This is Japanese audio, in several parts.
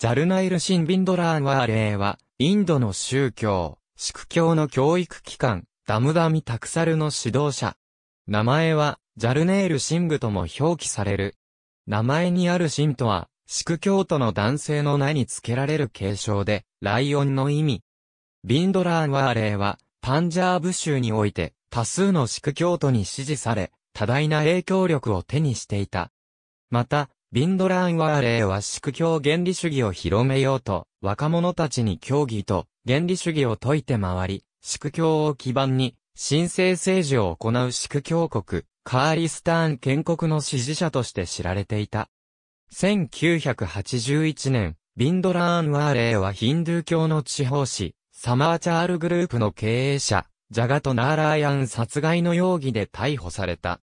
ジャルナイル・シン・ビンドラー・ン・ワーレーは、インドの宗教、シク教の教育機関、ダムダミ・タクサルの指導者。名前は、ジャルネール・シングとも表記される。名前にあるシンとは、シク教徒の男性の名に付けられる継承で、ライオンの意味。ビンドラー・ン・ワーレーは、パンジャーブ州において、多数のシク教徒に支持され、多大な影響力を手にしていた。また、ビンドラーンワーレーは宿教原理主義を広めようと、若者たちに教義と原理主義を説いて回り、宿教を基盤に、神聖政治を行う宿教国、カーリスターン建国の支持者として知られていた。1981年、ビンドラーンワーレーはヒンドゥー教の地方紙、サマーチャールグループの経営者、ジャガト・ナーラーヤン殺害の容疑で逮捕された。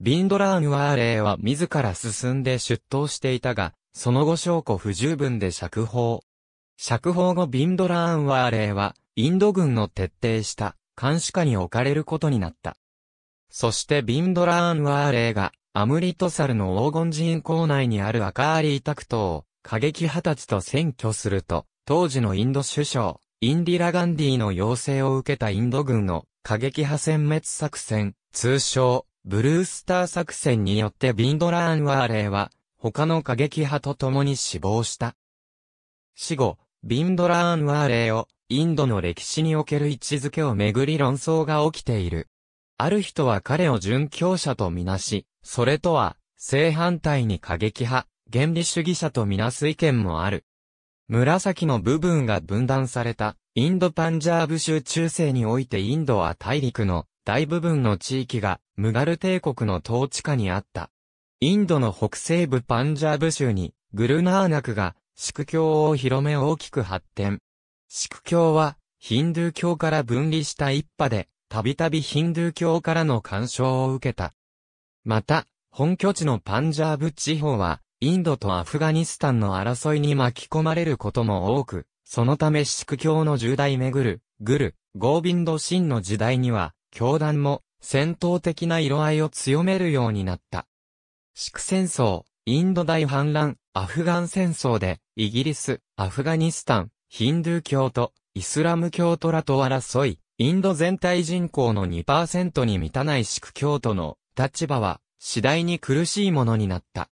ビンドラーンワーレーは自ら進んで出頭していたが、その後証拠不十分で釈放。釈放後ビンドラーン・ワーレーは、インド軍の徹底した監視下に置かれることになった。そしてビンドラーン・ワーレーが、アムリトサルの黄金寺院構内にあるアカーリータクトを、過激派たちと占拠すると、当時のインド首相、インディラ・ガンディの要請を受けたインド軍の過激派殲滅作戦、通称、ブルースター作戦によってビンドラーン・ワーレーは、他の過激派と共に死亡した。死後、ビンドラーン・ワーレーを、インドの歴史における位置づけをめぐり論争が起きている。ある人は彼を殉教者とみなし、それとは、正反対に過激派、原理主義者とみなす意見もある。紫の部分が分断された、インドパンジャーブ州中世においてインドは大陸の大部分の地域がムガル帝国の統治下にあった。インドの北西部パンジャーブ州にグルナーナクが宿教を広め大きく発展。宿教はヒンドゥー教から分離した一派で、たびたびヒンドゥー教からの干渉を受けた。また、本拠地のパンジャーブ地方は、インドとアフガニスタンの争いに巻き込まれることも多く、そのため宿教の重大めぐる、グル、ゴービンド・シンの時代には、教団も戦闘的な色合いを強めるようになった。祝戦争、インド大反乱、アフガン戦争で、イギリス、アフガニスタン、ヒンドゥー教とイスラム教徒らと争い、インド全体人口の2%に満たない祝教徒の立場は次第に苦しいものになった。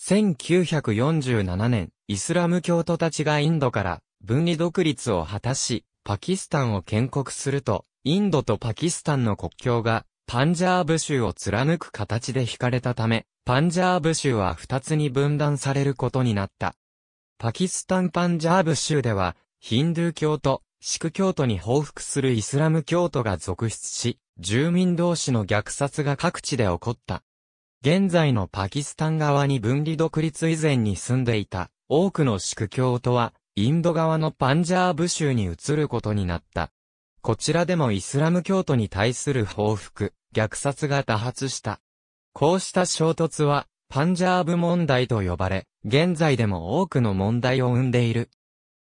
1947年、イスラム教徒たちがインドから分離独立を果たし、パキスタンを建国すると、インドとパキスタンの国境が、パンジャーブ州を貫く形で引かれたため、パンジャーブ州は二つに分断されることになった。パキスタンパンジャーブ州では、ヒンドゥー教とシク教徒に報復するイスラム教徒が続出し、住民同士の虐殺が各地で起こった。現在のパキスタン側に分離独立以前に住んでいた多くのシク教徒は、インド側のパンジャーブ州に移ることになった。こちらでもイスラム教徒に対する報復、虐殺が多発した。こうした衝突は、パンジャーブ問題と呼ばれ、現在でも多くの問題を生んでいる。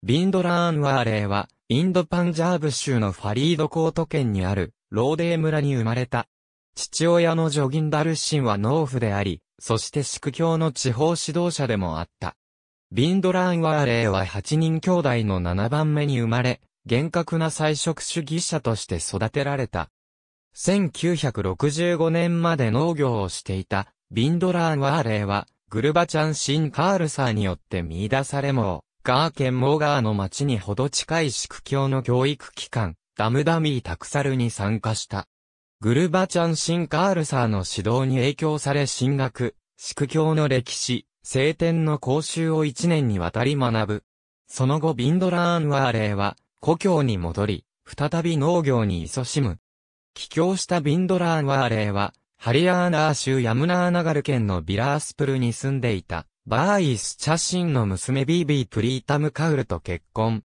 ビンドラーンワーレーは、インドパンジャーブ州のファリードコート県にある、ローデー村に生まれた。父親のジョギンダルシンは農夫であり、そして宿教の地方指導者でもあった。ビンドラーンワーレーは8人兄弟の7番目に生まれ、厳格な菜食主義者として育てられた。1965年まで農業をしていた、ビンドラー・ン・ワーレーは、グルバチャン・シン・カールサーによって見出されも、ガーケン・モーガーの町にほど近い宿教の教育機関、ダムダミー・タクサルに参加した。グルバチャン・シン・カールサーの指導に影響され進学、宿教の歴史、聖典の講習を一年にわたり学ぶ。その後ビンドラーン・ワーレーは、故郷に戻り、再び農業に勤しむ。帰郷したビンドラーン・ワーレーは、ハリアーナー州ヤムナーナガル県のビラースプルに住んでいた、バーイス・チャシンの娘ビービー・プリータム・カウルと結婚。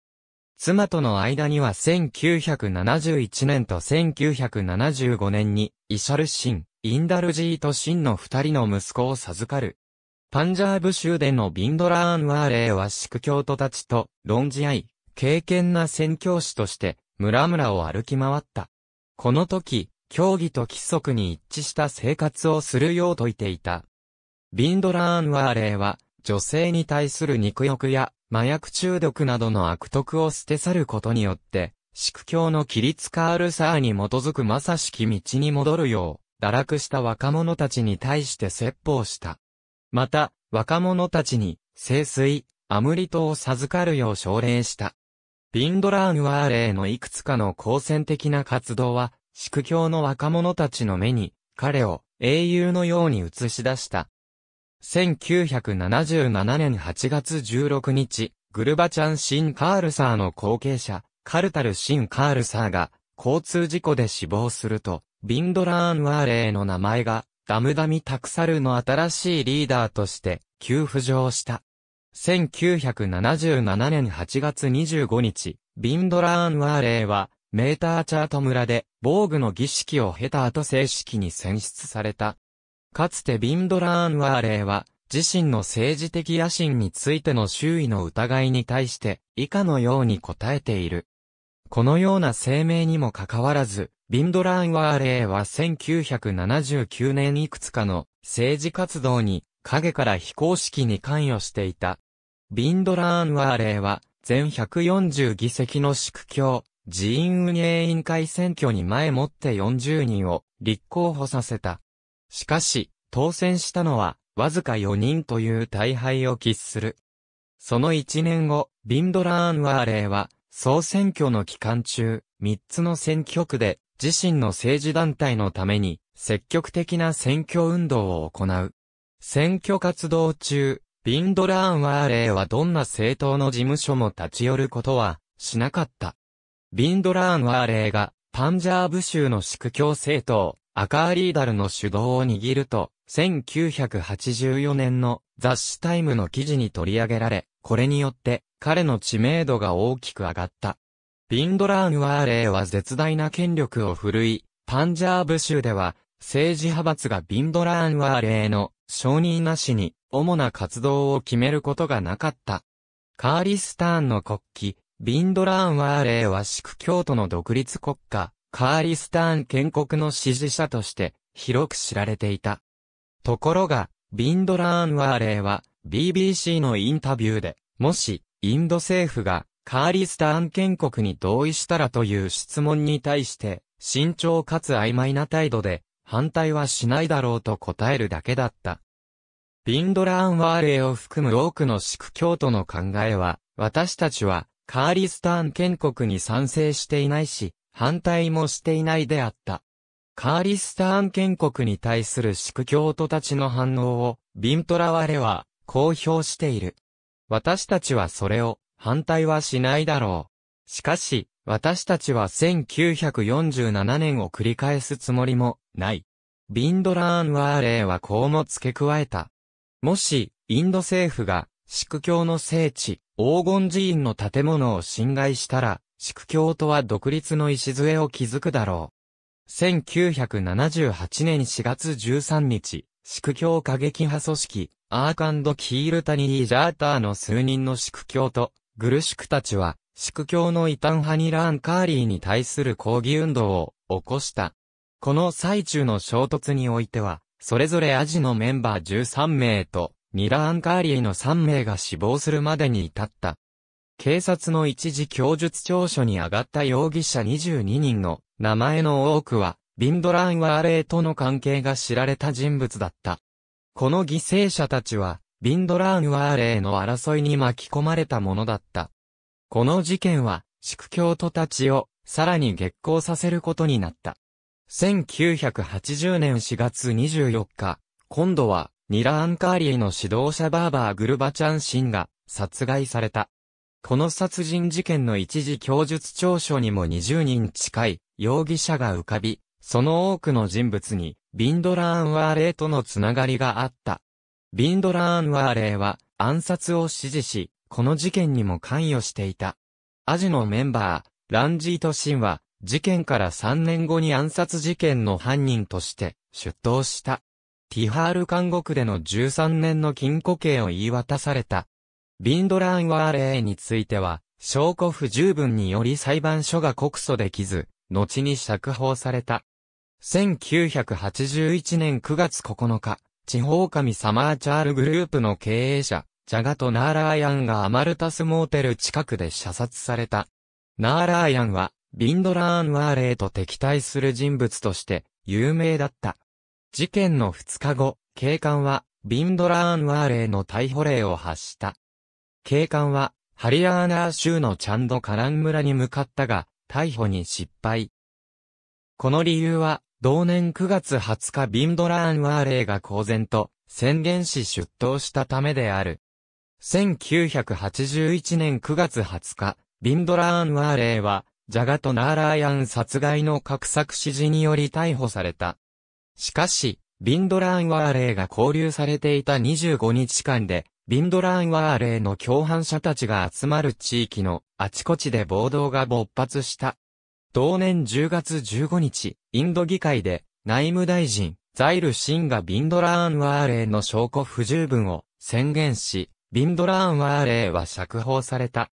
妻との間には1971年と1975年に、イシャルシン、インダルジーとシンの二人の息子を授かる。パンジャーブ州でのビンドラーン・ワーレーは宿教徒たちと、論じ合い、敬虔な宣教師として、村々を歩き回った。この時、教義と規則に一致した生活をするよう説いていた。ビンドラーン・ワーレイは、女性に対する肉欲や麻薬中毒などの悪徳を捨て去ることによって、シ教の規律カール・サーに基づくまさしき道に戻るよう、堕落した若者たちに対して説法した。また、若者たちに、聖水、アムリトを授かるよう奨励した。ビンドラーヌワーレーのいくつかの好戦的な活動は、宿教の若者たちの目に、彼を英雄のように映し出した。1977年8月16日、グルバチャン・シン・カールサーの後継者、カルタル・シン・カールサーが、交通事故で死亡すると、ビンドラーン・ワーレーの名前が、ダムダミ・タクサルの新しいリーダーとして、急浮上した。1977年8月25日、ビンドラーン・ワーレイは、メーターチャート村で、防具の儀式を経た後正式に選出された。かつてビンドラーン・ワーレイは、自身の政治的野心についての周囲の疑いに対して、以下のように答えている。このような声明にもかかわらず、ビンドラーン・ワーレイは1979年いくつかの政治活動に影から非公式に関与していた。ビンドラーンワーレーは、全140議席の縮教、寺院運営委員会選挙に前もって40人を立候補させた。しかし、当選したのは、わずか4人という大敗を喫する。その1年後、ビンドラーンワーレーは、総選挙の期間中、3つの選挙区で、自身の政治団体のために、積極的な選挙運動を行う。選挙活動中、ビンドラーン・ワーレーはどんな政党の事務所も立ち寄ることはしなかった。ビンドラーン・ワーレーがパンジャーブ州の宿教政党、アカーリーダルの主導を握ると、1984年の雑誌タイムの記事に取り上げられ、これによって彼の知名度が大きく上がった。ビンドラーン・ワーレーは絶大な権力を振るい、パンジャーブ州では政治派閥がビンドラーン・ワーレーの承認なしに、主な活動を決めることがなかった。カーリスターンの国旗、ビンドラーンワーレーはシク教徒の独立国家、カーリスターン建国の支持者として、広く知られていた。ところが、ビンドラーンワーレーは、BBC のインタビューで、もし、インド政府が、カーリスターン建国に同意したらという質問に対して、慎重かつ曖昧な態度で、反対はしないだろうと答えるだけだった。ビンドラーンワーレを含む多くのシク教徒の考えは、私たちはカーリスターン建国に賛成していないし、反対もしていないであった。カーリスターン建国に対するシク教徒たちの反応を、ビントラワレは、公表している。私たちはそれを、反対はしないだろう。しかし、私たちは1947年を繰り返すつもりも、ない。ビンドラーンワーレーはこうも付け加えた。もし、インド政府が、シ教の聖地、黄金寺院の建物を侵害したら、シ教とは独立の礎を築くだろう。1978年4月13日、シ教過激派組織、アーカンド・キールタニー・ジャーターの数人のシ教と、グルシクたちは、宿教の異端派にラーン・カーリーに対する抗議運動を起こした。この最中の衝突においては、それぞれアジのメンバー13名と、ニラーン・カーリーの3名が死亡するまでに至った。警察の一時供述調書に上がった容疑者22人の名前の多くは、ビンドラン・ワーレーとの関係が知られた人物だった。この犠牲者たちは、ビンドラーン・ワーレーの争いに巻き込まれたものだった。この事件は、宿教徒たちを、さらに激行させることになった。1980年4月24日、今度は、ニラ・アンカーリーの指導者バーバー・グルバチャンシンが、殺害された。この殺人事件の一時供述調書にも20人近い容疑者が浮かび、その多くの人物に、ビンドラーンワーレーとのつながりがあった。ビンドラーンワーレーは暗殺を指示し、この事件にも関与していた。アジのメンバー、ランジート・シンは、事件から3年後に暗殺事件の犯人として出頭した。ティハール監獄での13年の禁錮刑を言い渡された。ビンドラーンワーレーについては、証拠不十分により裁判所が告訴できず、後に釈放された。1981年9月9日、地方神サマーチャールグループの経営者、ジャガとナーラーヤンがアマルタスモーテル近くで射殺された。ナーラーヤンは、ビンドラーン・ワーレイと敵対する人物として、有名だった。事件の2日後、警官は、ビンドラーン・ワーレイの逮捕令を発した。警官は、ハリアーナー州のチャンド・カラン村に向かったが、逮捕に失敗。この理由は、同年9月20日ビンドラーン・ワーレイが公然と、宣言し出頭したためである。1981年9月20日、ビンドラーン・ワーレイは、ジャガト・ナーラーヤン殺害の格索指示により逮捕された。しかし、ビンドラーン・ワーレイが拘留されていた25日間で、ビンドラーン・ワーレイの共犯者たちが集まる地域のあちこちで暴動が勃発した。同年10月15日、インド議会で内務大臣、ザイル・シンがビンドラーン・ワーレイの証拠不十分を宣言し、ビンドラーン・ワーレーは釈放された。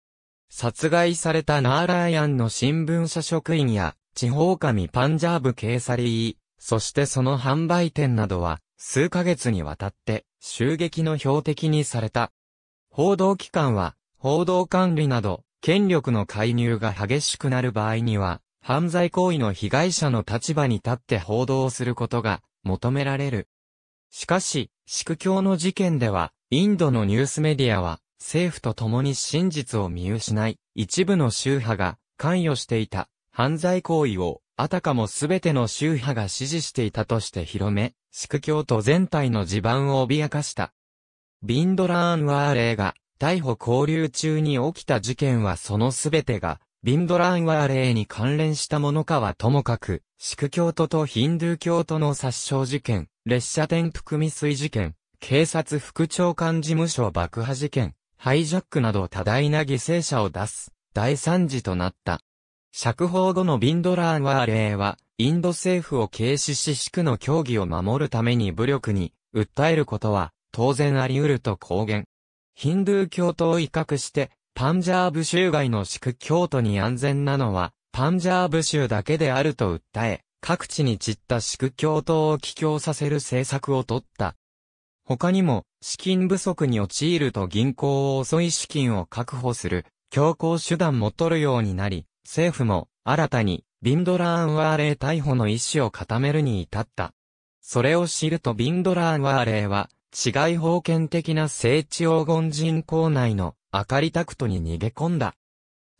殺害されたナーラーヤンの新聞社職員や、地方紙パンジャーブ・ケーサリー、そしてその販売店などは、数ヶ月にわたって、襲撃の標的にされた。報道機関は、報道管理など、権力の介入が激しくなる場合には、犯罪行為の被害者の立場に立って報道することが求められる。しかし、宿教の事件では、インドのニュースメディアは、政府と共に真実を見失い、一部の宗派が関与していた犯罪行為を、あたかもすべての宗派が支持していたとして広め、シク教徒全体の地盤を脅かした。ビンドラーンワーレーが逮捕交留中に起きた事件はそのすべてが、ビンドラーンワーレーに関連したものかはともかく、シク教徒とヒンドゥー教徒の殺傷事件、列車転覆未遂事件、警察副長官事務所爆破事件、ハイジャックなど多大な犠牲者を出す、大惨事となった。釈放後のビンドラーワーレーは、インド政府を軽視し地区の教義を守るために武力に、訴えることは、当然あり得ると公言。ヒンドゥー教徒を威嚇して、パンジャーブ州外のシ区教徒に安全なのは、パンジャーブ州だけであると訴え、各地に散った宿教徒を帰郷させる政策を取った。他にも、資金不足に陥ると銀行を遅い資金を確保する、強行手段も取るようになり、政府も、新たに、ビンドラーンワーレー逮捕の意思を固めるに至った。それを知るとビンドラーンワーレーは、違い封建的な聖地黄金人口内の明かりタクトに逃げ込んだ。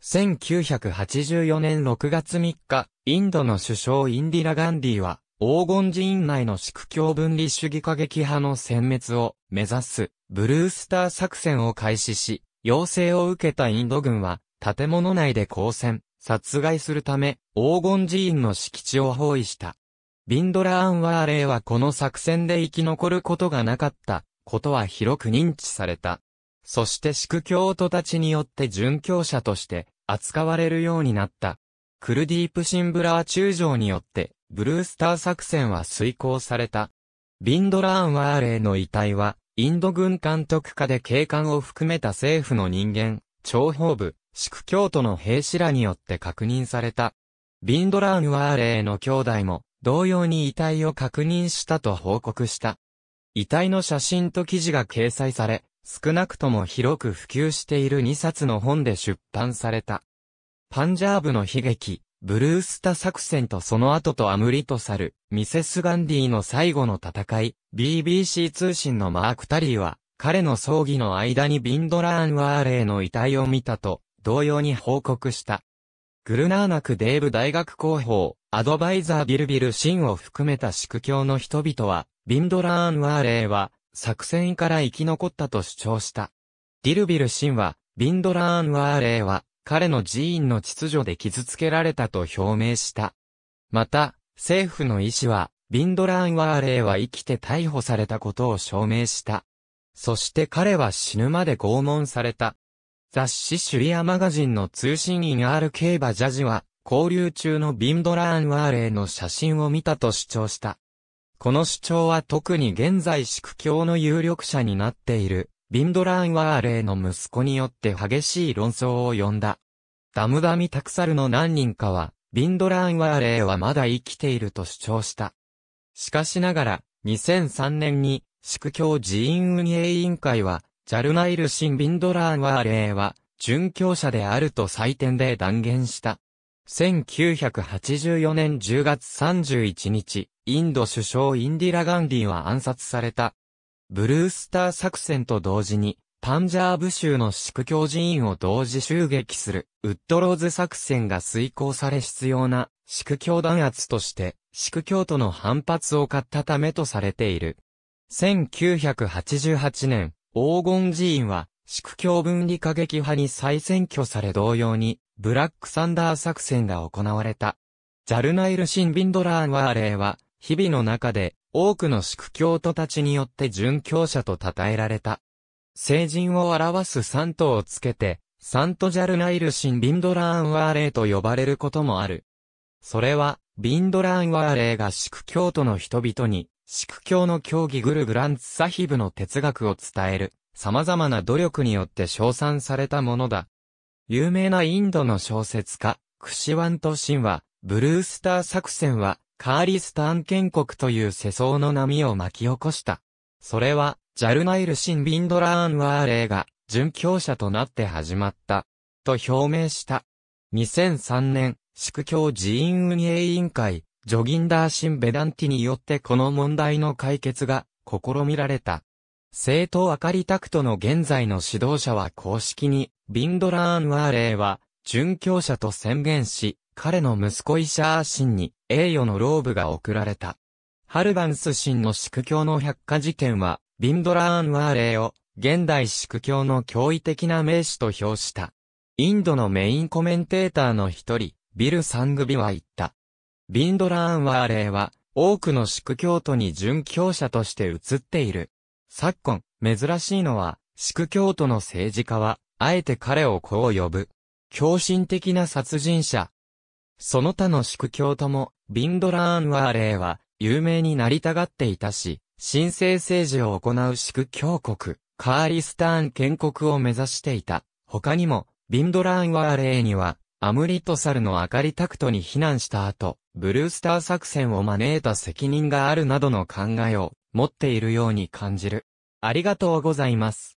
1984年6月3日、インドの首相インディラ・ガンディは、黄金寺院内の宿教分離主義過激派の殲滅を目指すブルースター作戦を開始し、要請を受けたインド軍は建物内で交戦、殺害するため黄金寺院の敷地を包囲した。ビンドラ・アンワーレイはこの作戦で生き残ることがなかったことは広く認知された。そして宿教徒たちによって殉教者として扱われるようになった。クルディープシンブラー中将によって、ブルースター作戦は遂行された。ビンドラーンワーレーの遺体は、インド軍監督下で警官を含めた政府の人間、諜報部、宿教徒の兵士らによって確認された。ビンドラーンワーレーの兄弟も、同様に遺体を確認したと報告した。遺体の写真と記事が掲載され、少なくとも広く普及している2冊の本で出版された。パンジャーブの悲劇、ブルースタ作戦とその後とアムリトサル、ミセス・ガンディの最後の戦い、BBC 通信のマーク・タリーは、彼の葬儀の間にビンドラーン・ワーレイの遺体を見たと、同様に報告した。グルナーナクデーブ大学広報、アドバイザービルビルシンを含めた宿教の人々は、ビンドラーン・ワーレイは、作戦から生き残ったと主張した。ディルビルシンは、ビンドラーン・ワーレイは、彼の寺院の秩序で傷つけられたと表明した。また、政府の医師は、ビンドラーンワーレイは生きて逮捕されたことを証明した。そして彼は死ぬまで拷問された。雑誌シュリアマガジンの通信員 R k バジャジは、交流中のビンドラーンワーレイの写真を見たと主張した。この主張は特に現在宿教の有力者になっているビンドラーンワーレーの息子によって激しい論争を呼んだ。ダムダミタクサルの何人かは、ビンドラーンワーレーはまだ生きていると主張した。しかしながら、2003年に、宿教寺院運営委員会は、ジャルナイル新ビンドラーンワーレーは、殉教者であると採点で断言した。1984年10月31日、インド首相インディラ・ガンディは暗殺された。ブルースター作戦と同時に、パンジャーブ州のシク教寺院を同時襲撃する、ウッドローズ作戦が遂行され必要な、シク教弾圧として、シク教徒の反発を買ったためとされている。1988年、黄金寺院は、シク教分離過激派に再選挙され同様に、ブラックサンダー作戦が行われた。ジャルナイル・シンビンドラーン・ワーレーは、日々の中で多くの宿教徒たちによって殉教者と称えられた。聖人を表すサントをつけて、サントジャルナイルシン・ビンドラーンワーレーと呼ばれることもある。それは、ビンドラーンワーレーが宿教徒の人々に、宿教の教義グルグランツサヒブの哲学を伝える、様々な努力によって称賛されたものだ。有名なインドの小説家、クシワントシンは、ブルースター作戦は、カーリスタン建国という世相の波を巻き起こした。それは、ジャルナイル・シン・ビンドラーン・ワーレーが、殉教者となって始まった、と表明した。2003年、宿教寺院運営委員会、ジョギンダー・シン・ベダンティによってこの問題の解決が試みられた。政徒アカリタクトの現在の指導者は公式に、ビンドラーン・ワーレーは、殉教者と宣言し、彼の息子イシャーシンに、栄誉のローブが贈られた。ハルバンス神の宿教の百科事典は、ビンドラーン・ワーレイを、現代宿教の驚異的な名詞と評した。インドのメインコメンテーターの一人、ビル・サングビは言った。ビンドラーン・ワーレイは、多くの宿教徒に殉教者として移っている。昨今、珍しいのは、宿教徒の政治家は、あえて彼をこう呼ぶ。狂信的な殺人者、その他の宿教とも、ビンドラーンワーレーは、有名になりたがっていたし、神聖政治を行う宿教国、カーリスターン建国を目指していた。他にも、ビンドラーンワーレーには、アムリトサルの明かりタクトに避難した後、ブルースター作戦を招いた責任があるなどの考えを持っているように感じる。ありがとうございます。